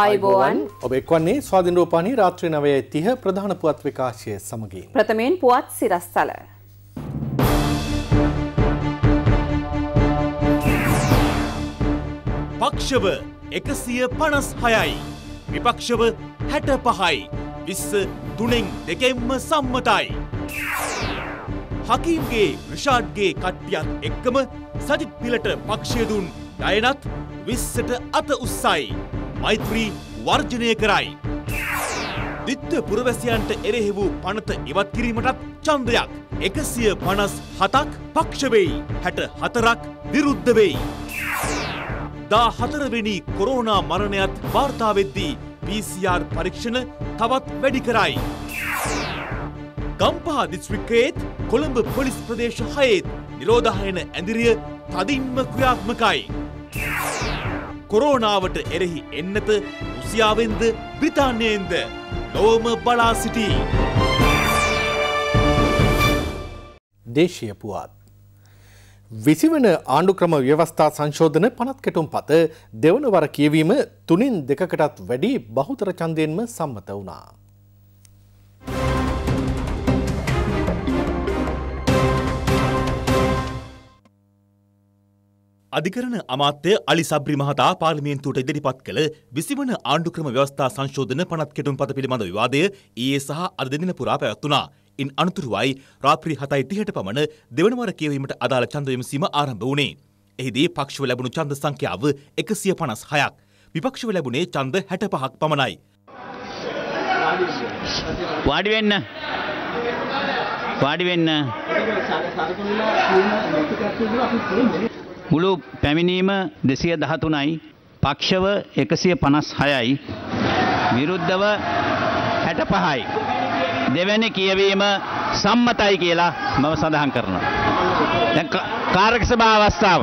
අයිබෝවන් ඔබ එක්වන්නේ ස්වාධින් රෝපානී රාත්‍රී නවය තිහ ප්‍රධාන පුවත් විකාශය සමගින්. ප්‍රථමයෙන් පුවත් සිරස්සල. පක්ෂව එකසිය පනස් හයයි. විපක්ෂව හැට පහයි. විස්ස තුනෙන් දෙකෙම්ම සම්මතයි. හකීම්ගේ ක්‍රෂාඩ්ගේ කට්ටියත් එක්කම සජිත් පිලට පක්ෂය දුන් ඩයනත් විස්සට අත උස්සයි. මෛත්‍රී වර්ජනය කරයි. දිත්ත පුරවැසියන්ට එරෙහි වූ පනත ඉවත් කිරීමටත් චන්දයක් එකසිය පනස් හතක් පක්ෂවෙයි හැට හතරක් විරුද්ධ වෙයි. දා හතරවෙනි කොරෝනා මරණයත් වාර්තාවෙද්දී PCR පරීක්ෂණ තවත් වැඩි කරයි. ගම්පා දිස්ත්‍රික්කයේත් කොළඹ පොලිස් ප්‍රදේශ හයේත් නිරෝධායන ඇඳිරිය තදින්ම ක්‍රියාත්මකයි. කොරෝනාවට එරෙහි එන්නත රුසියාවෙන්ද බ්‍රිතාන්යයෙන්ද නොවම බලා සිටී. දේශය පුවත්. විසිවන ආණ්ඩුක්‍රම ව්‍යවස්ථා සංශෝධන පනත් කෙටුම් පත දෙවනවර කියවීම තුනින් දෙකකටත් වැඩි බහුතර චන්දයෙන්ම සම්මත වනාා. අධිකරණ අමාත්‍ය අලි සබ්‍රි මහතා පාර්ලිමේන්තුවට ඉදිරිපත් කළ විසිවන ආණ්ඩුක්‍රම ව්‍යවස්ථා සංශෝධන පනත් කෙටුම් පත පිළිබඳ විවාදය ඊයේ සහ අද දෙදින පුරා පැවැත්වුණා. ඉන් අනතුරුවයි රාත්‍රී 7:30ට පමණ දෙවනවර කියවීමට අදාළ ඡන්ද විමසීම ආරම්භ වුණේ. එහිදී පක්ෂව ලැබුණු ඡන්ද සංඛ්‍යාව 156ක්. විපක්ෂව ලැබුණේ ඡන්ද 65ක් පමණයි. වාඩි වෙන්න. වාඩි වෙන්න. මුළු පැමිණීම දෙසිය දහතුනයි පක්ෂව එකසිය පනස් හයයි විරුද්ධව හැට පහයි. දෙවැනි කියවීම සම්මතයි කියලා මම සඳහන් කරනවා. කාරක සභා අවස්ථාව.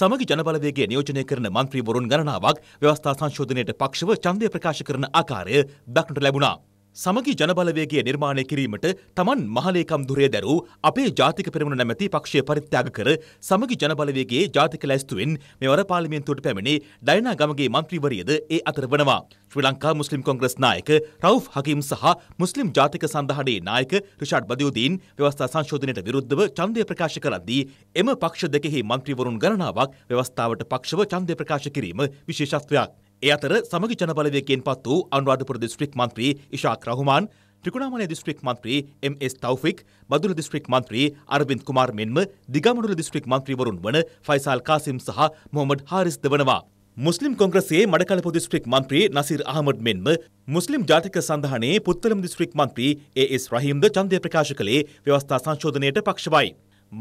සමග ජනබලවේගේ නියෝජනය කරන මන්ත්‍රීවරුන් ගණනාවක් ව්‍යවස්ථා සංශෝධනයට පක්ෂව ඡන්දය ප්‍රකාශ කරන ආකාරය දක්නට ලැබුණා. සමගි ජනබලවේගේ නිර්මාණය කිරීමට තමන් මහලේකම් දුරය දැරූ අපේ ජාතික පෙරමුණ නැමැති පක්ෂය පරිත්‍යාග කර සමගි ජනබලවේගේ ජාතික ලැස්තුවෙන් මෙවර පාර්ලිමේන්තුවට පැමිණි ඩයනා ගමගේ මන්ත්‍රීවරියද ඒ අතර වනවා. ශ්‍රී ලංකා මුස්ලිම් කොංග්‍රස් නායක රවුෆ් හකීම් සහ මුස්ලිම් ජාතික සඳහනයේ නායක රිෂාඩ් බදියුදීන් ව්‍යවස්ථා සංශෝධනයට විරුද්ධව ඡන්දය ප්‍රකාශ කරද්දී එම පක්ෂ දෙකෙහි මන්ත්‍රීවරුන් ගණනාවක් ව්‍යවස්ථාවට පක්ෂව ඡන්දය ප්‍රකාශ කිරීම විශේෂත්වයක්. ඒ අතර සමගි ජනබලවයකෙන් පත් වූ අනුරාධපුර දිස්ත්‍රික් මන්ත්‍රී ඉශාක් රහුමාන් ත්‍රිකුණාමලය දිස්ත්‍රික් මන්ත්‍රී එම්.එස්. තෞෆික් බදුල දිස්ත්‍රික් මන්ත්‍රී අරවින්ද් කුමාර් මෙන්ම දිගමඩුල දිස්ත්‍රික් මන්ත්‍රීවරුන් වන ෆයිසල් කාසිම් සහ මොහමඩ් හාරිස් ද වනවා. මුස්ලිම් කොංග්‍රසයේ මඩකලපු දිස්ත්‍රික් මන්ත්‍රී නසිර් අහමඩ් මෙන්ම මුස්ලිම් ජාතික සඳහනේ පුත්තලම් දිස්ත්‍රික් මන්ත්‍රී ඒ.එස්. රහීම්ද ඡන්දය ප්‍රකාශ කළේ ව්‍යවස්ථා සංශෝධනයට පක්ෂවයි.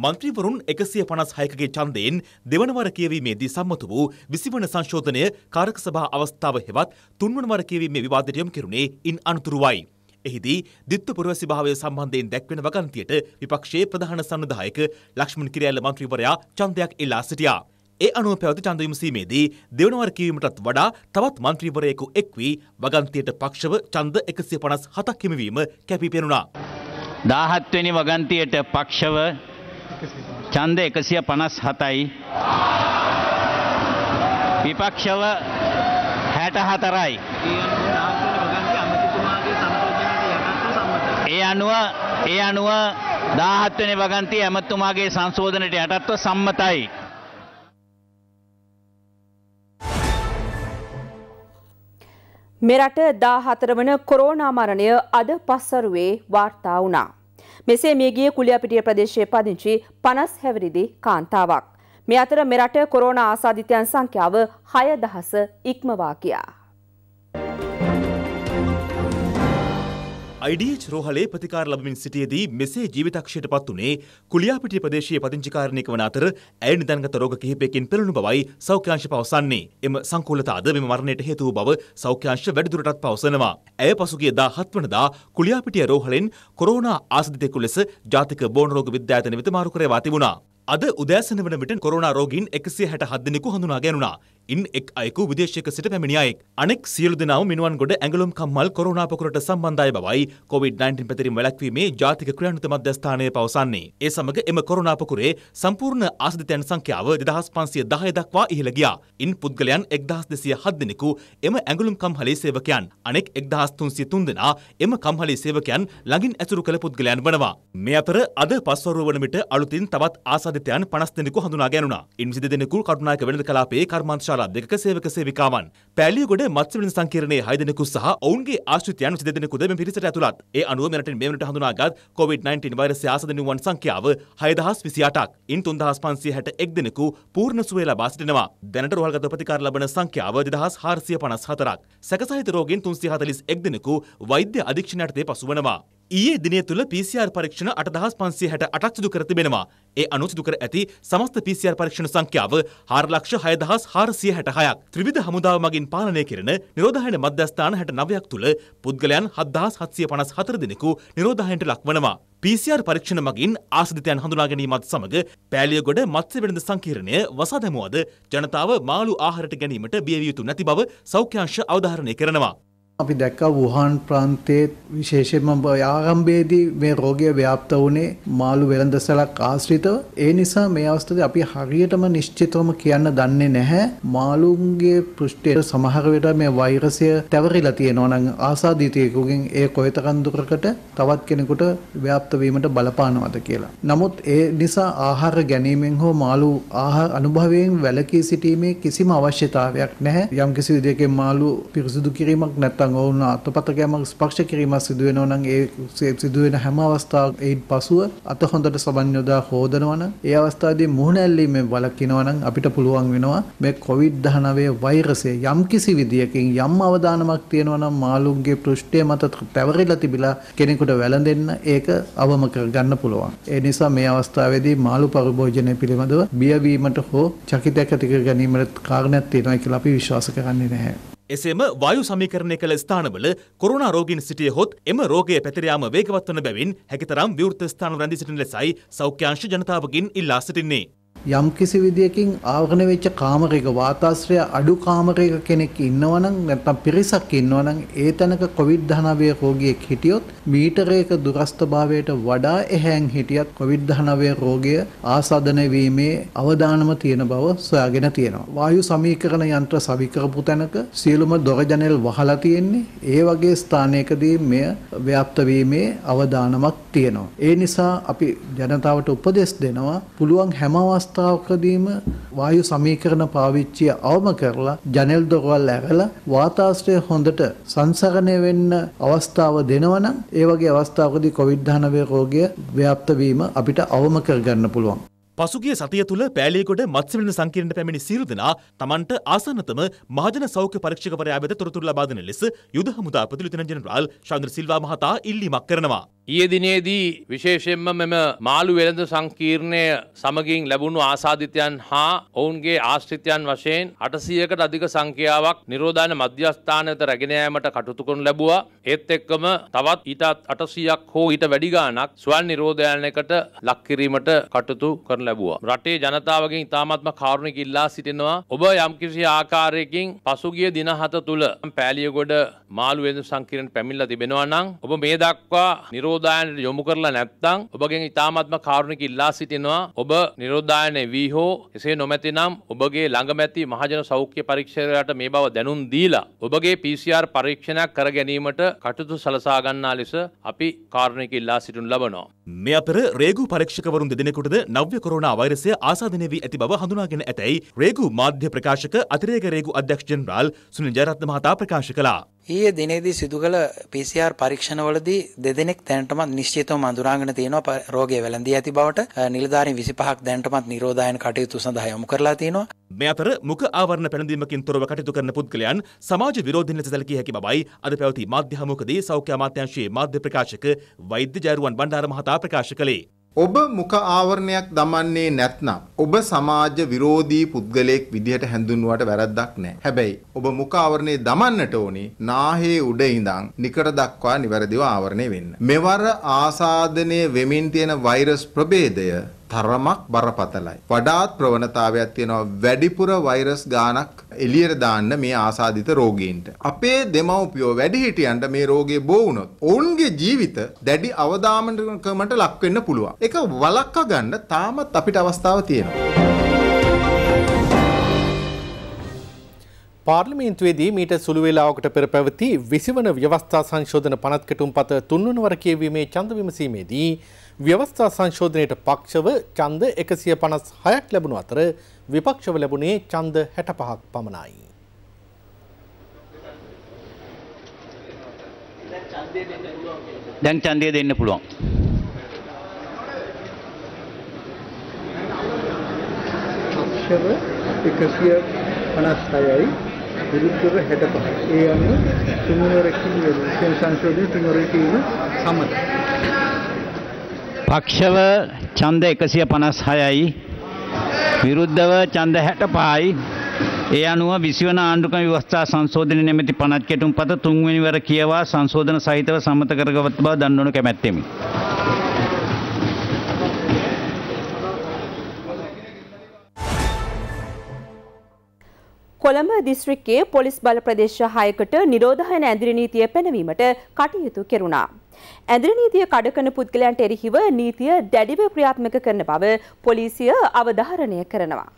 මන්ත්‍රීවරුන් එකසිය පනස් හයකගේ චන්දයෙන් දෙවනවර කියවීමේදී සම්මතු වූ විසිවන සංශෝධනය කාරක සභා අවස්ථාව හෙවත් තුන්වනවර කියවීමේ විවාදටයම් කෙරුණේ ඉන් අනතුරුවයි. එහිදී දිත්ත පුරවැසිභාවය සම්බන්ධයෙන් දැක්වෙන වගන්තියට විපක්ෂයේ ප්‍රධාන සන්නදායක ලක්ෂ්මන් කිරෑල්ල මන්ත්‍රීවරයා චන්දයක් එල්ලා සිටියා. ඒ අනුව පැවති චන්ද විමසීමේදී දෙවනවර කියවීමටත් වඩා තවත් මන්ත්‍රීවරයෙකු එක්වී වගන්තියට පක්ෂව චන්ද එකසිය පනස් හතක් හිමිවීම කැපි පෙනුණා. දාහත්වනි වගන්තියට පක්ෂව ඡන්ද එකසිය පනස් හතයි විපක්ෂව හැට හතරයි ඒ අනුව ඒ අනුව දාහත්වනි වගන්ති ඇමත්තුමාගේ සංශෝධනයට යටත්ව සම්මතයි. මෙරට දා හතරවන කොරෝනා මරණය අද පස්සරුවේ වාර්තා වුණා. මෙසේ මියගිය කුලියපිටිය ප්‍රදේශයේ පදිංචි 50 හැවිරිදි කාන්තාවක්. මේ අතර මෙරට කොරෝනා ආසාදිතයන් සංඛ්‍යාව 6000 ඉක්මවා ගියා. අයිඩීච් රෝහලේ ප්‍රතිකාර ලබමින් සිටියදී මෙසේ ජීවිතක්ෂයට පත් වුණේ කුලියාපිටිය ප්‍රදේශයේ පදිංචිකාරණයක වන අතර ඇය නිදන්ගත රෝග කිහිපයකින් පෙළණු බවයි සෞඛ්‍යාංශ පවසන්නේ. එම සංකූලතාද මෙම මරණයට හේතු වූ බව සෞඛ්‍යාංශ වැඩිදුරටත් පවසනවා. ඇය පසුගිය 17 වනදා කුලියාපිටිය රෝහලෙන් කොරෝනා ආසදිතෙකු ලෙස ජාතික බෝන රෝග විද්‍යායතන වෙත මාරු කරවා තිබුණා. අද උදෑසන වන විට කොරෝනා රෝගීන් 167 දෙනෙකු හඳුනා ගැනුණා. ඉන් එක් අයෙකු විදේශයක සිට පැමිණියයෙක් අනෙක් සියලු දෙනාව මිනුවන් ගොඩ ඇඟලුම් කම්මල් කොරුණාපකුරට සම්බන්ධය බවයි කොවිD-19 පැතිරීම වැළැක්වීමේ ජාතික ක්‍රියානුත මධ්‍යස්ථානය පවසන්නේ. ඒ සමග එම කොරුණාපකුරේ සම්පූර්ණ ආසදිතයන් සංඛ්‍යාව 2510 දක්වා ඉහළ ගියා. ඉන් පුද්ගලයන් 1207 දෙනෙකු එම ඇඟලුම් කම්හලේ සේවකයන් අනෙක් 1303 දෙනා එම කම්හලේ සේවකයන් ළඟින් ඇසුරු කළ පුද්ගලයන් වනවා. මේ අතර අද පස්වරුව වන විට අලුතින් තවත් ආසාදිතයන් 50 දෙනෙකු හඳුනා ගැනුණා. ඉන් 22 දෙනෙකු කරුණායක වෙළඳ කලාපයේ කර්මාන්තශාලා ශාලා දෙකක සේවක සේවිකාවන් පෑලියගොඩ මත්ස්‍යවිලන සංකීර්ණයේ 6 දෙනෙකු සහ ඔවුන්ගේ ආශ්‍රිතයන් 22 දෙනෙකුද මේ පිරිසට ඇතුළත්. ඒ අනුව මෙරටින් මේ වනට හඳුනාගත් COVID-19 වෛරසය ආසන්න නිවුවන් සංඛ්‍යාව 6028ක්. ඉන් 3561 දෙනෙකු පූර්ණ සුවය ලබා සිටිනවා. දැනට රෝහල්ගත ප්‍රතිකාර ලබන සංඛ්‍යාව 2454ක්. සැකසහිත රෝගීන් 341 දෙනෙකු වෛද්‍ය අධීක්ෂණයටතේ පසු වනවා. ඊයේ දිනය තුළ PCR පරීක්ෂණ 8568ක් සිදු කර තිබෙනවා. ඒ අනුව සිදු කර ඇති සමස්ත PCR පරීක්ෂණ සංඛ්‍යාව 466466ක්. ත්‍රිවිධ හමුදාව මගින් පාලනය කෙරෙන නිරෝධායන මධ්‍යස්ථාන 69ක් තුළ පුද්ගලයන් 7754 දෙනෙකු නිරෝධායනට ලක්වනවා. PCR පරීක්ෂණ මගින් ආසදිතයන් හඳුනා ගැනීමත් සමග පෑලියගොඩ මත්ස්‍ය වෙළඳ සංකීර්ණය වසා දැමුවද ජනතාව මාළු ආහාරට ගැනීමට බිය යුතු නැති බව සෞඛ්‍යාංශ අවධාරණය කරනවා. අපි දැක්ක වුහාන් ප්‍රාන්තයේ විශේෂයෙන්ම ආරම්භයේදී මේ රෝගය ව්‍යාප්ත වුණේ මාළු වෙළඳසලක් ආශ්‍රිතව ඒ නිසා මේ අවස්ථාවේ අපි හරියටම නිශ්චිතවම කියන්න දන්නේ නැහැ මාළුන්ගේ පෘෂ්ඨයේ සමහර වෙලාවට මේ වෛරසය තැවරිලා තියෙනවා නම් ආසාදිතයෙකුගෙන් ඒ කොයිතරම් දුරකට තවත් කෙනෙකුට ව්‍යාප්ත වීමට බලපානවද කියලා. නමුත් ඒ නිසා ආහාර ගැනීමෙන් හෝ මාළු ආහාර අනුභවයෙන් වැළකී සිටීමේ කිසිම අවශ්‍යතාවයක් නැහැ. යම්කිසි විදිහකින් මාළු පිරිසිදු කිරීමක් නැත්නම් නැත්නම් ඔවුන් අතපත ගැම ස්පර්ශ කිරීමක් සිදු වෙනවා නම් ඒ සිදු වෙන හැම අවස්ථාවක් ඒන් පසුව අත හොඳට සබන් යොදා හොදනවනම් ඒ අවස්ථාවේදී මුහුණ ඇල්ලීමෙන් වළක්ිනවනම් අපිට පුළුවන් වෙනවා මේ COVID-19 වෛරසය යම්කිසි විදියකින් යම් අවදානමක් තියෙනවා නම් මාළුන්ගේ පෘෂ්ඨය මත පැවරිලා තිබිලා කෙනෙකුට වැළඳෙන්න ඒක අවම කරගන්න පුළුවන්. ඒ නිසා මේ අවස්ථාවේදී මාළු පරිභෝජනය පිළිබඳව බියවීමට හෝ චකිතයක් ඇති කර ගැනීමට කාරණයක් තියෙනවා කියලා අපි විශ්වාස කරන්නේ නැහැ. එසේම වායු සමීකරණය කළ ස්ථානවල කොරුණා රෝගීන් සිටිය හොත් එම රෝගය පැතිරයාම වේගවත් වන බැවින් හැකිතරම් විවෘත ස්ථාන රැඳී සිටින ලෙසයි සෞඛ්‍යංශ ජනතාවකින් ඉල්ලා සිටින්නේ. යම් කිසි විදියකින් ආවරණ වෙච්ච කාමරයක වාතාශ්‍රය අඩු කාමරයක කෙනෙක් ඉන්නවනම් නැත්නම් පිරිසක් ඉන්නවනම් ඒ තැනක කොවිඩ්-19 රෝගියෙක් හිටියොත් මීටරයක දුරස්ථභාවයට වඩා එහැන් හිටියත් කොවිඩ්-19 රෝගය ආසාදනය වීමේ අවදානම තියෙන බව සොයාගෙන තියෙනවා. වායු සමීකරණ යන්ත්‍ර සවි කරපු තැනක සියලුම දොර ජනෙල් වහලා තියෙන්නේ. ඒ වගේ ස්ථානයකදී මෙය ව්‍යාප්ත වීමේ අවදානමක් තියෙනවා. ඒ නිසා අපි ජනතාවට උපදෙස් දෙනවා පුළුවන් හැම අවස්ථාවකම අවස්ථාවකදීම වායු සමීකරණ පාවිච්චිය අවම කරලා ජනෙල් දොරවල් ඇරලා වාතාශ්‍රය හොඳට සංසරණය වෙන්න අවස්ථාව දෙනවනම් ඒ වගේ අවස්ථාවකදී කොවිඩ්-19 රෝගය ව්‍යාප්ත වීම අපිට අවම කරගන්න පුළුවන්. පසුගිය සතිය තුළ පෑලියගොඩ මත්ස්‍යවිලන සංකීර්ණයට පැමිණි සියලු දෙනා තමන්ට ආසන්නතම මහජන සෞඛ්‍ය පරීක්ෂකවරයා වෙත තොරතුරු ලබා දෙන ලෙස යුද හමුදා ප්‍රතිලිතන ජෙනරාල් චන්ද්‍ර සිල්වා මහතා ඉල්ලීමක් කරනවා. ඊයේ දිනේදී විශේෂයෙන්ම මෙම මාළු වෙළඳ සංකීර්ණය සමගින් ලැබුණු ආසාධිතයන් හා ඔවුන්ගේ ආශ්‍රිතයන් වශයෙන් 800කට අධික සංඛ්‍යාවක් නිරෝධායන මධ්‍යස්ථාන වෙත රැගෙන යාමට කටයුතු කරනු ලැබුවා. ඒත් එක්කම තවත් ඊටත් 800ක් හෝ ඊට වැඩි ගාණක් ස්වයං නිරෝධායනයකට ලක් කිරීමට කටයුතු කරනු ලැබුවා. රටේ ජනතාවගෙන් ඉතාමත්ම කාරුණික ඉල්ලා සිටිනවා ඔබ යම්කිසි ආකාරයකින් පසුගිය දින හත තුල පෑලියගොඩ මාළු වෙළඳ සංකීර්ණයට පැමිණලා තිබෙනවා නම් ඔබ මේ දක්වා නිරෝධ නිරෝධායනයට යොමු කරලා නැත්නම් ඔබගෙන් ඉතාමත්ම කාරුණික ඉල්ලා සිටිනවා ඔබ නිරෝධායනය වී හෝ එසේ නොමැතිනම් ඔබගේ ළඟම ඇති මහජන සෞඛ්‍ය පරීක්ෂකයාට මේ බව දැනුම් දීලා ඔබගේ PCR පරීක්ෂණයක් කර ගැනීමට කටයුතු සලසා ගන්නා ලෙස අපි කාරුණික ඉල්ලා සිටිනු ලබනවා. මේ අතර රේගු පරීක්ෂකවරුන් දෙදෙනෙකුටද නව්‍ය කොරෝනා වෛරසය ආසාදනය වී ඇති බව හඳුනාගෙන ඇතැයි රේගු මාධ්‍ය ප්‍රකාශක අතිරේක රේගු අධ්‍යක්ෂ ජෙනරාල් සුනිල් ජයරත්න මහතා ප්‍රකාශ කළා. ඊයේ දිනේදී සිදු කළ PCR පරීක්ෂණවලදී දෙදෙනෙක් දැනටමත් නිශ්චිතවම අඳුරාගෙන තියෙනවා රෝගය වැළඳී ඇති බවට නිලධාරීන් 25ක් දැනටමත් නිරෝධායන කටයුතු සඳහා යොමු කරලා තියෙනවා. මේ අතර මුඛ ආවරණ පැළඳීමකින් තොරව කටයුතු කරන පුද්ගලයන් සමාජ විරෝධීන් ලෙස සැලකිය හැකි බවයි අද පැවති මාධ්‍ය හමුවකදී සෞඛ්‍ය අමාත්‍යාංශයේ මාධ්‍ය ප්‍රකාශක වෛද්‍ය ජයරුවන් බණ්ඩාර මහතා ප්‍රකාශ කළේ. ඔබ මුඛ ආවරණයක් දමන්නේ නැත්නම් ඔබ සමාජ විරෝධී පුද්ගලයෙක් විදිහට හැඳුන්වුවට වැරද්දක් නැහැ. හැබැයි ඔබ මුඛ ආවරණේ දමන්නට ඕනේ නාහේ උඩ ඉඳන් නිකට දක්වා නිවැරදිව ආවරණය වෙන්න. මෙවර ආසාදනයේ වෙමින් තියෙන වෛරස් ප්‍රභේදය තරමක් බරපතලයි. වඩාත් ප්‍රවණතාවයක් තියෙනවා වැඩිපුර වෛරස් ගානක් එළියට දාන්න මේ ආසාදිත රෝගීන්ට. අපේ දෙමව්පියෝ වැඩිහිටියන්ට මේ රෝගේ බෝ වුණොත් ඔවුන්ගේ ජීවිත දැඩි අවදාමනකමට ලක් වෙන්න පුළුවන්. ඒක වළක්වා ගන්න තාමත් අපිට අවස්ථාව තියෙනවා. පාර්ලිමේන්තුවේදී මීට සුළු වේලාවකට පෙර පැවති විසිවන ව්‍යවස්ථා සංශෝධන පනත්කටුම් පත තුන්වන වර කියවීමේ ඡන්ද විමසීමේදී ව්‍යවස්ථා සංශෝධනයට පක්ෂව ඡන්ද 156ක් ලැබුණු අතර විපක්ෂව ලැබුණේ ඡන්ද 65ක් පමණයි. දැන් ඡන්දය දෙන්න පුළුවන්. පක්ෂව 156යි විරුද්ධව 65. ඒ අනුව තුන්වරකින් සංශෝධන තුන්වරකින් සමතයි. පක්ෂව ඡන්ද 156යි විරුද්ධව ඡන්ද 65යි ඒ අනුව 20 වන ආණ්ඩුක්‍රම ව්‍යවස්ථා සංශෝධන නිමිති 50 කෙටුම්පත තුන්වෙනි වර කියවා සංශෝධන සහිතව සම්මත කරගත් බව දන්වනු කැමැත්තෙමි. කොළඹ දිස්ත්‍රික්කයේ පොලිස් බල ප්‍රදේශ 6කට නිරෝධායන ඇඳිරි නීතිය පැනවීමට කටයුතු කෙරුණා. ඇඳිරි නීතිය කඩකන පුද්ගලයන්ට එරෙහිව නීතිය දැඩිව ක්‍රියාත්මක කරන බව පොලිසිය අවධාරණය කරනවා.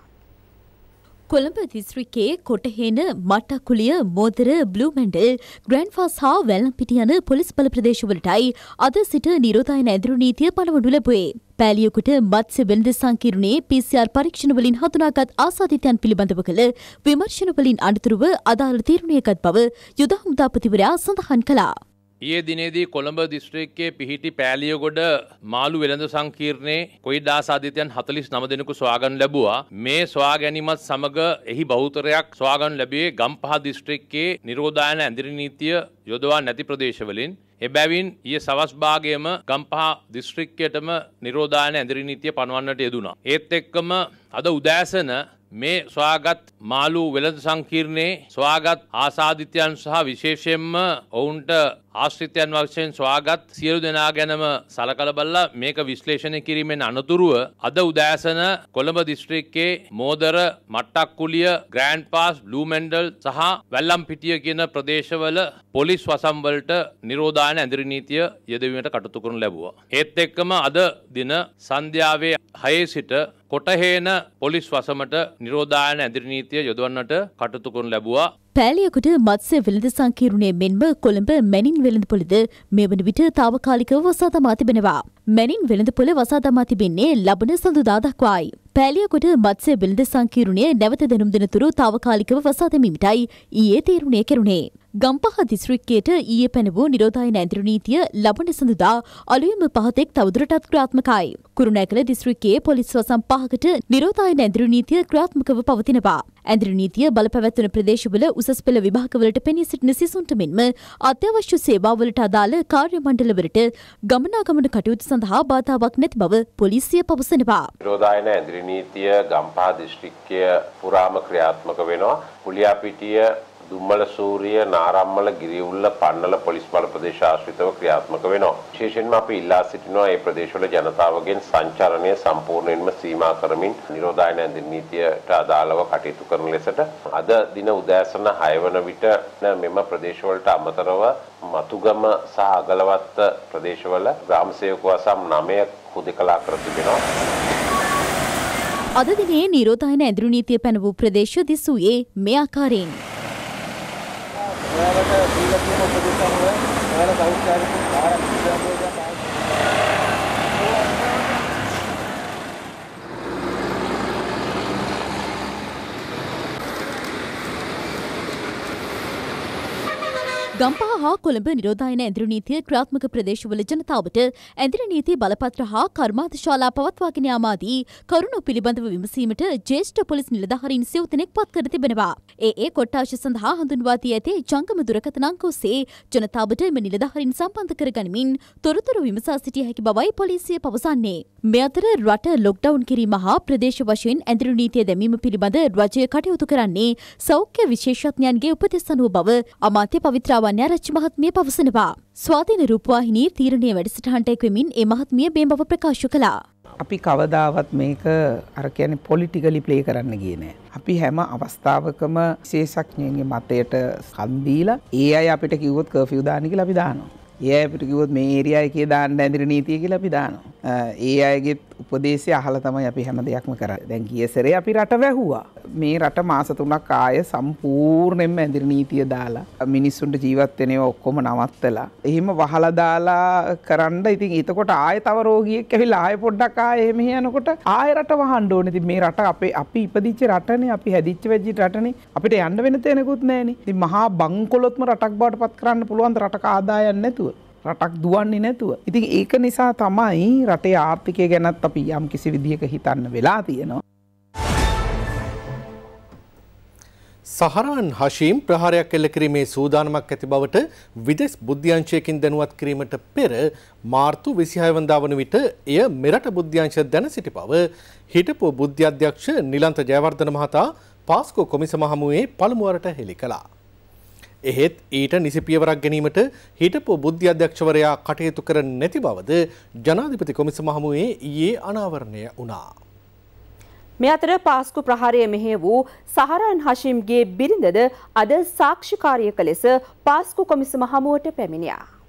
කොළඹ දිස්ත්‍රිකේ කොටහේන මට්ටකුලිය මෝදර බ්ලූමැන්ඩල් ග්‍රන්ෆාස් හා වැල්ලම්පිටි යන පොලිස් බල ප්‍රදේශවලටයි අද සිට නිරෝධායන ඇදුරු නීතිය පළවඩු ලැබුවේ. පෑලියකුට මත්ස්‍ය වෙළඳ සංකීර්ණයේ PCR පරීක්ෂණ වලින් හඳුනාගත් ආසාදිතයන් පිළිබඳව කළ විමර්ශන වලින් අනතුරුව අදාළ තීරණයකත් බව යුද හමුදාපතිවරයා සඳහන් කළා. ඒ දිනේදී කොළඹ දිස්ත්‍රික්කයේ පිහිටි පෑලියගොඩ මාළු වෙළඳ සංකීර්ණයේ කොයිඩා සාධිතයන් හතලිස් නම දෙනෙකු ස්වාගන් ලැබවා මේ ස්වා ගැනීමත් සමඟ එහි බෞතරයක් ස්වාගන් ලැබේ ගම්පහ දිස්ත්‍රික්කයේ නිරෝධායන ඇඳිරි නීතිය යොදවා නැති ප්‍රදේශවලින් එබැවින් ඊය සවස් භාගයේම ගම්පහ දිස්ත්‍රික්කයටම නිරෝධායන ඇඳිරි නීතිය පනවන්නට යෙදුණා. ඒත් එක්කම අද උදෑසන මේ ස්වාගත් මාළු වෙළඳ සංකීර්ණයේ ස්වාගත් ආසාධිතයන් සහ විශේෂයෙන්ම ඔවුන්ට ආශ්‍රිතයන් වක්ෂයෙන් ස්වාගත් සියලු දෙනා ගැනම සලකල බල්ලා මේක විශ්ලේෂණය කිරීමෙන් අනතුරුව අද උදෑසන කොළඹ දිස්ත්‍රික්කේ මෝදර මට්ටක්කුලිය ග්‍රෑන්් පාස් ලූමෙන්ඩල් සහ වැල්ලම් පිටිය කියන ප්‍රදේශවල පොලිස් වසම්වලට නිරෝධාන ඇදිරි නීතිය යෙදවීමට කටතු කරනු ලැබවා. ඒත් එක්කම අද දින සන්ධ්‍යාවේ හයේ සිට කොටහේන පොලිස් වසමට නිරෝධායන ඇදිරිනීතිය යොදවන්නට කටතුකුන් ලැබවා පෑලියකුට මත්සය වෙළඳ සංකීරුණය මෙන්ම කොළඹ මැනින් වෙළඳ පොළද මෙවන විට තාවකාලිකව වසා තමා තිබෙනවා. මැනින් වෙළඳ පොළ වසා තමා තිබෙන්නේ ලබන සඳුදා දක්වායි. පෑලියකොට මත්සය වෙළඳ සංකීරුණය නැවත දැනුම් දෙනතුරු තාවකාලිකව වසා දෙමීමටයි ඊයේ තීරුණය කෙරුණේ. ගම්පහ දිස්ත්‍රික්කයට ඊයේ පැනවූ නිරෝධායන ඇඳුරු නීතිය ලබන සඳුදා අලුයම පහතෙක් තවදුරටත් ක්‍රාත්මකයි. කුරුණෑගල දිස්ත්‍රික්කයේ පොලිස් වසම් පහකට නිරෝධායන ඇඳුරු නීතිය ක්‍රාත්මකව පවතිනවා. ඇඳුරු නීතිය බලපැවැත්වන ප්‍රදේශවල උසස් පෙළ විභාගවලට පෙනී සිටින සිසුන්ට මෙන්ම අත්‍යවශ්‍ය සේවාවලට අදාළ කාර්ය මණ්ඩලවලට ගමනාගමන කටයුතු සඳහා බාධාවක් නැති බව පොලිසිය පවසනවා. නිරෝධායන ඇඳුරු නීතිය ගම්පහ දිස්ත්‍රික්කය පුරාම ක්‍රියාත්මක වෙනවා. කුලියාපිටිය දුම්මල සූරිය නාරම්මල ගිරිඋල්ල පන්නල පොලිස් බල ප්‍රදේශ ආශ්‍රිතව ක්‍රියාත්මක වෙනවා. විශේෂයෙන්ම අපි ඉල්ලා සිටිනවා මේ ප්‍රදේශවල ජනතාවගෙන් සංචාරණය සම්පූර්ණයෙන්ම සීමා කරමින් නිරෝධායන ඇඳින් නීතියට අදාළව කටයුතු කරන ලෙසට අද දින උදෑසන 6 වන විට මෙම ප්‍රදේශවලට අමතරව මතුගම සහ අගලවත්ත ප්‍රදේශවල ග්‍රාමසේවකව සම් 9 හුදකලා කර තිබෙනවා. අද දිනේ නිරෝධායන ඇඳුරු නීතිය පැනවූ ප්‍රදේශ දිසුයේ මේ ආකාරයෙන් Thank you. ගම්පහ හා කොළඹ නිරෝධායන ඇඳුරු නීතිය ක්‍රාත්මක ප්‍රදේශවල ජනතාවට ඇඳුරු නීති බලපත්‍ර හා කර්මාන්තශාලා පවත්වාගෙන යාම ආදී කරුණු පිළිබඳව විමසීමට ජ්‍යෙෂ්ඨ පොලිස් නිලධාරීන් සිව් දෙනෙක් පත් කර තිබෙනවා. ඒ ඒ කොට්ටාශ සඳහා හඳුන්වා දී ඇති ජංගම දුරකථන අංක ඔස්සේ ජනතාවට එම නිලධාරීන් සම්බන්ධ කරගනිමින් තොරතුරු විමසා සිටිය හැකි බවයි පොලිසිය පවසන්නේ. මේ අතර රට ලොක්ඩවුන් කිරීම හා ප්‍රදේශ වශයෙන් ඇඳුරු නීතිය දැමීම පිළිබඳ රජය කටයුතු කරන්නේ සෞඛ්‍ය විශේෂඥයන්ගේ උපදෙස් අනුව බව අමාත්‍ය පවිත්‍රා සාමාන්‍ය රච්චි මහත්මිය පවසනවා. ස්වාධීන රූපවාහිනී තීරණය වැඩසටහනට එක්වෙමින් ඒ මහත්මිය මේ බව ප්‍රකාශ කළා. අපි කවදාවත් මේක අර කියන්නේ පොලිටිකලි ප්ලේ කරන්න ගියේ නෑ. අපි හැම අවස්ථාවකම විශේෂඥයන්ගේ මතයට කන් දීලා ඒ අය අපිට කිව්වොත් කර්ෆියු දාන්න කියලා අපි දානවා. ඒ අය අපිට කිව්වොත් මේ ඒරියා එකේ දාන්න ඇඳිර නීතිය කියලා අපි දානවා. ඒ අයගේ උපදේශය අහලා තමයි අපි හැම දෙයක්ම කරන්නේ. දැන් ගිය සැරේ අපි රට වැහුවා. මේ රට මාස 3ක් ආය සම්පූර්ණයෙන්ම ඇඳිරි නීතිය දාලා මිනිස්සුන්ට ජීවත් වෙන ඒවා ඔක්කොම නවත්තලා එහෙම වහලා දාලා කරන්න ඉතින් එතකොට ආය තව රෝගියෙක් ඇවිල්ලා ආය පොඩ්ඩක් ආය එහෙම යනකොට ආය රට වහන්න ඕනේ. ඉතින් මේ රට අපේ අපි ඉපදිච්ච රටනේ අපි හැදිච්ච වෙච්ච රටනේ අපිට යන්න වෙන තැනකුත් නැහනේ. ඉතින් මහා බංකොලොත්ම රටක් බවට පත් කරන්න පුළුවන් රටක ආදායම් නැතුව. රටක් දුවන්නේ නැතුව. ඉතින් ඒක නිසා තමයි රටේ ආර්ථිකය ගැනත් අපි යම් කිසි විදිහක හිතන්න වෙලා තියෙනවා. සහරාන් හශීම් ප්‍රහාරයක් එල්ල කිරීමේ සූදානමක් ඇති බවට විදෙස් බුද්ධ්‍යංශයකින් දැනුවත් කිරීමට පෙර මාර්තු 26 වනදා වන විට එය මෙරට බුද්ධ්‍යංශ දැන සිටි බව හිටපු බුද්ධ්‍ය අධ්‍යක්ෂ නිලන්ත ජයවර්ධන මහතා පාස්කෝ කොමිසම හමුවේ පළමු වරට හෙළි කළා. එහෙත් ඊට නිසි පියවරක් ගැනීමට හිටපු බුද්ධි අධ්‍යක්ෂවරයා කටයුතු කර නැති බවද ජනාධිපති කොමිසම හමුවේ ඊයේ අනාවරණය වුණා. මේ අතර පාස්කු ප්‍රහාරය මෙහෙ වූ සහරන් හශිම්ගේ බිරිඳද අද සාක්ෂිකාරියක ලෙස පාස්කු කොමිසම හමුවට පැමිණියා.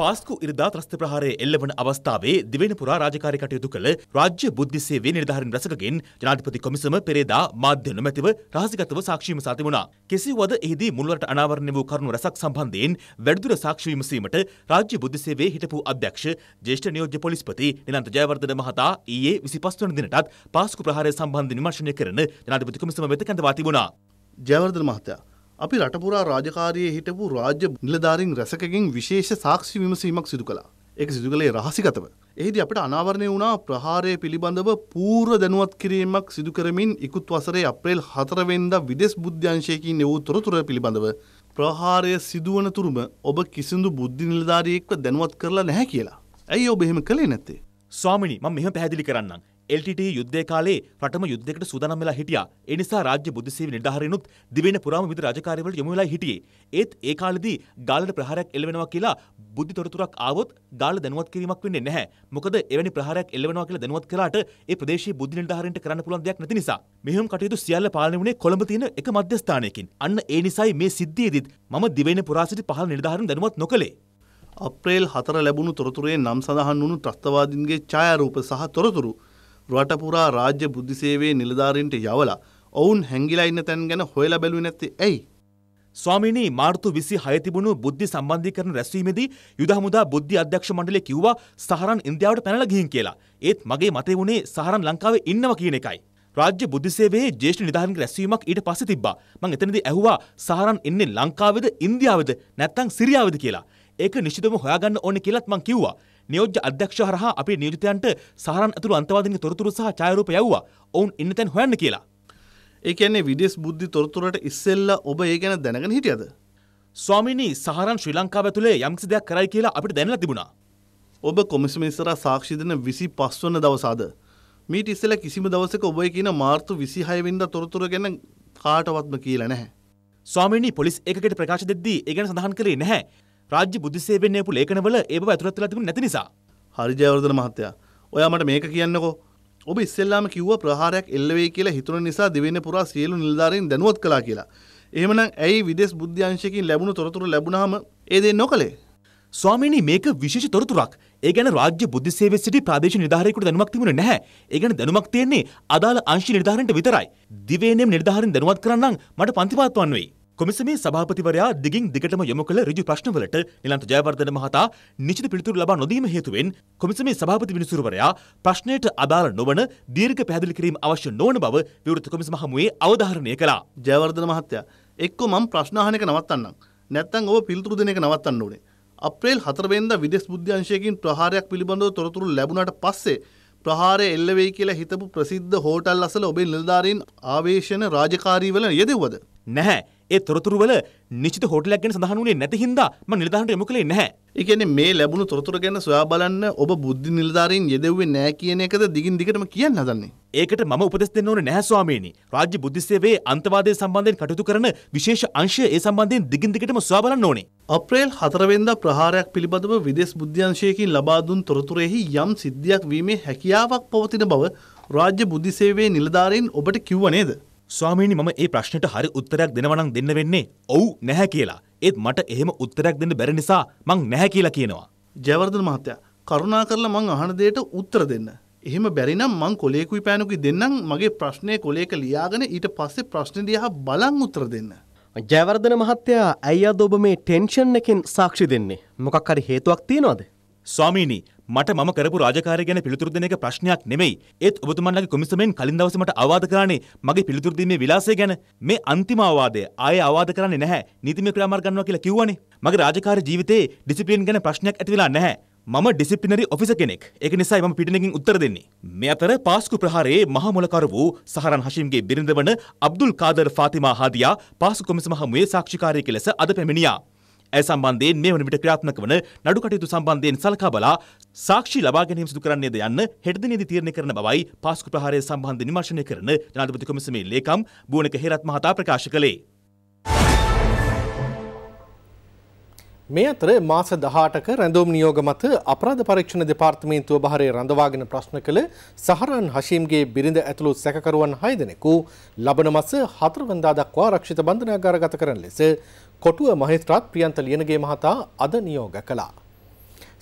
පාස්කු ඉරිදා ත්‍රස්ත ප්‍රහාරයේ එල්ලවන අවස්ථාවේ දිවෙන පුරා රාජකාරී කටයුතු කළ රාජ්‍ය බුද්ධි සේවයේ නිලධාරීන් රැසකගෙන් ජනාධිපති කොමිසම පෙරේදා මාධ්‍ය නොමැතිව රහසිගතව සාක්ෂි විමසා තිබුණා. කෙසේවද එහිදී මුල්වරට අනාවරණය වූ කරුණු රැසක් සම්බන්ධයෙන් වැඩිදුර සාක්ෂි විමසීමට රාජ්‍ය බුද්ධි සේවයේ හිටපු අධ්‍යක්ෂ ජ්‍යෙෂ්ඨ නියෝජ්‍ය පොලිස්පති නිලන්ත ජයවර්ධන මහතා ඊයේ 25 වන දිනටත් පාස්කු ප්‍රහාරය සම්බන්ධ නිමර්ශනය කරන ජනාධිපති කොමිසම වෙත කැඳවා තිබුණා. ජයවර්ධන මහතා අපි රටපුරා රාජකාරයේ හිටපු රාජ්‍ය නිලධාරින් රැසකගෙන් විශේෂ සාක්ෂි විමසීමක් සිදු කළා. ඒක සිදු කළේ රහසිගතව. එහිදී අපට අනාවරණය වුණා ප්‍රහාරය පිළිබඳව පූර්ව දැනුවත් කිරීමක් සිදු කරමින් ඉකුත් වසරේ අප්‍රේල් 4 වෙනිදා විදේශ බුද්ධ්‍යංශයකින් එවූ තොරතුරු පිළිබඳව ප්‍රහාරය සිදුවන තුරුම ඔබ කිසිදු බුද්ධි නිලධාරියෙක්ව දැනුවත් කරලා නැහැ කියලා. ඇයි ඔබ එහෙම කළේ නැත්තේ? ස්වාමිනී මම මෙහෙම පැහැදිලි කරන්නම්. එල්ටට යුද්ධ කාලේ රටම යුද්ධකට සූදානම් වෙලා හිටියා. ඒ නිසා රාජ්‍ය බුද්ධසේව නිලධාරීනුත් දිවෙන පුරාම විවිධ රාජකාරිවලට යොමු වෙලා හිටියේ. ඒත් ඒ කාලෙදී ගාල්ලට ප්‍රහාරයක් එල්ලවෙනවා කියලා බුද්ධි තොරතුරක් ආවොත් ගාල්ල දැනුවත් කිරීමක් වෙන්නේ නැහැ. මොකද එවැනි ප්‍රහාරයක් එල්ලවෙනවා කියලා දැනුවත් කළාට ඒ ප්‍රදේශීය බුද්ධි නිලධාරීන්ට කරන්න පුළුවන් දෙයක් නැති නිසා. මෙහෙම කටයුතු සියල්ල පාලනය වුණේ කොළඹ තියෙන එක මධ්‍යස්ථානයකින්. අන්න ඒ නිසයි මේ සිද්ධියේදීත් මම දිවෙන පුරා සිටි පහළ නිලධාරීන් දැනුවත් නොකළේ. අප්‍රේල් 4 ලැබුණු තොරතුරේ නම් සඳහන් වුණු ත්‍රස්තවාදීන්ගේ ඡායාරූප සහ තොරතුරු රට පුරා රාජ්‍ය බුද්ධි සේවයේ නිලධාරීන්ට යවලා ඔවුන් හැංගිලා ඉන්න තැන් ගැන හොයලා බැලුවේ නැත්තේ ඇයි? ස්වාමීනී මාර්තු 26 තිබුණු බුද්ධි සම්බන්ධීකරණ රැස්වීමේදී යුද හමුදා බුද්ධි අධ්‍යක්ෂ මණ්ඩලය කිව්වා සහරන් ඉන්දියාවට පැනලා ගිහින් කියලා. ඒත් මගේ මතේ වුණේ සහරන් ලංකාවේ ඉන්නවා කියන එකයි. රාජ්‍ය බුද්ධි සේවයේ ජ්‍යෙෂ්ඨ නිලධාරීන්ගේ රැස්වීමක් ඊට පස්සේ තිබ්බා. මම එතනදී ඇහුවා සහරන් ඉන්නේ ලංකාවේද ඉන්දියාවේද නැත්නම් සිරියාවේද කියලා. ඒක නිශ්චිතවම හොයාගන්න ඕනේ කියලාත් මං කිව්වා. නියෝජ්‍ය අධ්‍යක්ෂ හරහා අපේ නියෝජිතයන්ට සහරන් ඇතුළු අන්තවාදීන්ගේ තොරතුරු සහ ඡායාරූප යවුවා. ඔවුන් ඉන්න තැන් හොයන්න කියලා. ඒ කියන්නේ විදේශ බුද්ධි තොරතුරට ඉස්සෙල්ලා ඔබ ඒ ගැන දැනගෙන හිටියද? ස්වාමීනි සහරන් ශ්‍රී ලංකාව ඇතුලේ යම්කිසි දෙයක් කරයි කියලා අපිට දැනලා තිබුණා. ඔබ කොමිසම ඉස්සරහා සාක්ෂි දෙන 25 වන දවසාද? මීට ඉස්සෙල්ලා කිසිම දවසක ඔබ කියන මාර්තු 26 වෙනිදා තොරතුරු ගැන කාටවත්ම කියලා නැහැ. ස්වාමීනි පොලිස් ඒකකට ප්‍රකාශ දෙද්දී ඒ ගැන සඳහන් කළේ නැහැ. රාජ්‍ය බුද්ධිසේවෙන් එපු ලේඛනවල ඒ බව ඇතුළත් වෙලා තිබුණේ නැති නිසා. හරි ජයවර්ධන මහත්තයා. ඔයා මට මේක කියන්නකෝ. ඔබ ඉස්සෙල්ලාම කිව්ව ප්‍රහාරයක් එල්ල වෙයි කියලා හිතුන නිසා දිවෙන පුරා සියලු නිලධාරීන් දැනුවත් කළා කියලා. එහෙමනම් ඇයි විදෙස් බුද්ධ්‍යංශයකින් ලැබුණු තොරතුරු ලැබුණාම ඒ දේ නොකළේ? ස්වාමීනි මේක විශේෂ තොරතුරක්. ඒ ගැන රාජ්‍ය බුද්ධි සේවයේ සිටි ප්‍රාදේශීය නිලධාරියෙකුට දැනුමක් තිබුණේ නැහැ. ඒ ගැන දැනුමක් තියෙන්නේ අදාළ අංශ නිලධාරීන්ට විතරයි. දිවේනේම් නිලධාරීන් දැනුවත් කරන්නම් මට පන්ති පාත්වන්න වෙයි. කොමිසමේ සභාපතිවරයා දිගින් දිගටම යොමු කළ ඍජු ප්‍රශ්නවලට නිලන්ත ජයවර්ධන මහතා නිශ්චිත පිළිතුරු ලබා නොදීම හේතුවෙන් කොමිසමේ සභාපති විනිසුරුවරයා ප්‍රශ්නයට අදාළ නොවන දීර්ඝ පැහැදිලි කිරීම අවශ්‍ය නොවන බව විවෘත කොමිසම හමුවේ අවධාරණය කළා. ජයවර්ධන මහත්තයා එක්කෝ මම ප්‍රශ්න අහන එක නවත්තන්නම්. නැත්නම් ඔබ පිළිතුරු දෙන එක නවත්තන්න ඕනේ. අප්‍රේල් 4 වෙනිදා විදේශ බුද්ධ්‍යංශයකින් ප්‍රහාරයක් පිළිබඳව තොරතුරු ලැබුණාට පස්සේ ප්‍රහාරය එල්ල වෙයි කියලා හිතපු ප්‍රසිද්ධ හෝටල් අසල ඔබේ නිලධාරීන් ආවේශන රාජකාරීවල යෙදුවද? නැහැ. ඒ තොරතුරු වල නිශ්චිත හෝටලයක් ගැන සඳහන් වුණේ නැති හින්දා මම නිලධාරීන්ට යොමු කළේ නැහැ. ඒ කියන්නේ මේ ලැබුණු තොරතුරු ගැන සොයා බලන්න ඔබ බුද්ධි නිලධාරීන් යෙදෙව්වේ නැහැ කියන එකද දිගින් දිගටම කියන්න හදන්නේ. ඒකට මම උපදෙස් දෙන්න ඕනේ නැහැ ස්වාමීනි. රාජ්‍ය බුද්ධි සේවයේ අන්තවාදයේ සම්බන්ධයෙන් කටයුතු කරන විශේෂ අංශය ඒ සම්බන්ධයෙන් දිගින් දිගටම සොයා බලන්න ඕනේ. අප්‍රේල් 4 වෙනිදා ප්‍රහාරයක් පිළිබඳව විදේශ බුද්ධ්‍යංශයකින් ලබා දුන් තොරතුරෙහි යම් සිද්ධියක් වීමේ හැකියාවක් පවතින බව රාජ්‍ය බුද්ධි සේවයේ නිලධාරීන් ඔබට කිව්ව නේද? ස්වාමීනි මම ඒ ප්‍රශ්නට හරි උත්තරයක් දෙනවනම් දෙන්න වෙන්නේ ඔව් නැහැ කියලා. ඒත් මට එහෙම උත්තරයක් දෙන්න බැරි නිසා මං නැහැ කියලා කියනවා. ජයවර්ධන මහත්තයා කරුණා කරලා මං අහන දෙයට උත්තර දෙන්න. එහෙම බැරිනම් මං කොලේකුයි පෑනුකුයි දෙන්නම් මගේ ප්‍රශ්නේ කොලේක ලියාගෙන ඊට පස්සේ ප්‍රශ්න දිහා බලන් උත්තර දෙන්න. ජයවර්ධන මහත්තයා ඇයි අද ඔබ මේ ටෙන්ෂන් එකෙන් සාක්ෂි දෙන්නේ? මොකක් හරි හේතුවක් තියනවද? ස්වාමීනි මට මම කරපු රාජකාරය ගැන පිළිතුරු දෙන එක ප්‍රශ්නයක් නෙමෙයි. ඒත් ඔබතුමන්ලගේ කොමිසමෙන් කලින් දවසේ මට අවවාද කරානේ මගේ පිළිතුරු දීමේ විලාසය ගැන. මේ අන්තිම අවවාදය ආයේ අවවාද කරන්නේ නැහැ. නීතිමය ක්‍රියාමාර්ග ගන්නවා කියලා කිව්වනේ. මගේ රාජකාරී ජීවිතේ ඩිසිප්ලින් ගැන ප්‍රශ්නයක් ඇති වෙලා නැහැ. මම ඩිසිප්ලිනරි ඔෆිස කෙනෙක් ඒක නිසායි මම පිටනකින් උත්තර දෙන්නේ. මේ අතර පාස්කු ප්‍රහාරයේ මහ මොලකරු වූ සහරන් හෂිම්ගේ බිරිඳ වන අබ්දුල් කාදර් ෆාතිමා හාදියා පාස්කු කොමිසම හමුවේ සාක්ෂිකාරියෙකු ලෙස අද පැමිණියා. ඇය සම්බන්ධයෙන් මේ වන විට ක්‍රියාත්මක වන නඩු කටයුතු සම්බන්ධයෙන් සලකා බලා සාක්ෂි ලබා ගැනීම සිදු කරන්නේද යන්න හෙට දිනේදී තීරණය කරන බවයි පාස්කු ප්‍රහාරය සම්බන්ධ නිමර්ශනය කරන ජනාධිපති කොමිසමේ ලේකම් බුවනක හේරත් මහතා ප්‍රකාශ කළේ. මේ අතර මාස 18ක රැඳවුම් නියෝග මත අපරාධ පරීක්ෂණ දෙපාර්තමේන්තුව බහරේ රඳවාගෙන ප්‍රශ්න කළ සහරන් හෂීම්ගේ බිරිඳ ඇතුළු සැකකරුවන් 6 දෙනෙකු ලබන මාස 4 වෙනිදා දක්වා ආරක්ෂිත බන්ධනාගාරගත කරන ලෙස කොටුව මහේස්ත්‍රාත් ප්‍රියන්ත ලියනගේ මහතා අද නියෝග කළා.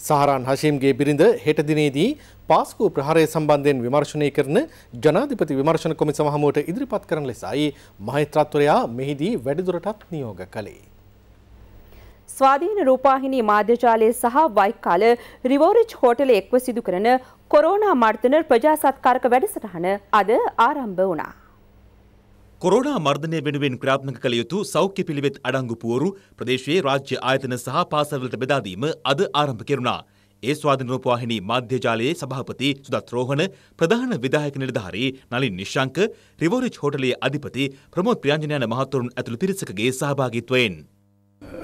සහරන් හෂීම්ගේ බිරිඳ හෙට දිනේදී පාස්කු ප්‍රහාරය සම්බන්ධයෙන් විමර්ශනය කරන ජනාධිපති විමර්ශන කොමිසම හමුවට ඉදිරිපත් කරන ලෙසයි මහේස්ත්‍රාත්වරයා මෙහිදී වැඩිදුරටත් නියෝග කළේ. ස්වාධීන රූපාහිනී මාධ්‍යජාලය සහ වයිකාල රිවෝරිච් හෝටල එක්ව සිදු කරන කොරෝනා මර්ධන ප්‍රජා සත්කාරක වැඩසටහන අද ආරම්භ වුණා. කොරෝනා මර්ධනය වෙනුවෙන් ක්‍රාත්මක කළ යුතු සෞඛ්‍ය පිළිවෙත් අඩංගු පුවරු ප්‍රදේශයේ රාජ්‍ය ආයතන සහ පාසල්වලට බෙදාදීම අද ආරම්භ කෙරුණා. ඒ ස්වාධීන රූපවාහිනී මාධ්‍යජාලයේ සභාපති සුදත් රෝහණ ප්‍රධාන විධායක නිලධාරී නලින් නිශ්ශංක රිවෝරිච් හෝටලයේ අධිපති ප්‍රමෝද් ප්‍රියංජන යන මහත්වරුන් ඇතුළු පිරිසකගේ සහභාගීත්වයෙන්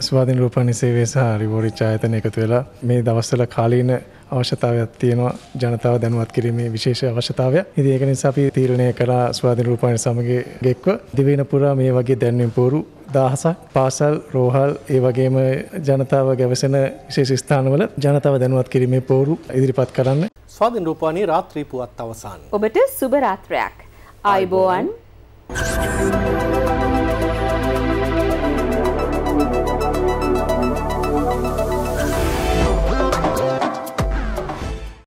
ස්වාධීන රූපවාහිනී සේවය සහ රිවෝරිච් ආයතන එකතු වෙලා මේ දවස්වල කාලීන අවශ්‍යතාවයක් තියෙනවා ජනතාව දැනුවත් කිරීමේ විශේෂ අවශ්‍යතාවයක්. ඉතින් ඒක නිසා අපි තීරණය කළා ස්වාධීන රූපවාහිනී සමගයේ ගෙක්ව දිවයින පුරා මේ වගේ දැන්වීම් පෝරු දහසක් පාසල් රෝහල් ඒ වගේම ජනතාව ගැවසෙන විශේෂ ස්ථානවල ජනතාව දැනුවත් කිරීමේ පෝරු ඉදිරිපත් කරන්න. ස්වාධීන රූපවාහිනී රාත්‍රී පුවත් අවසන්. ඔබට සුබ රාත්‍රයක්. ආයුබෝවන්. Thank you.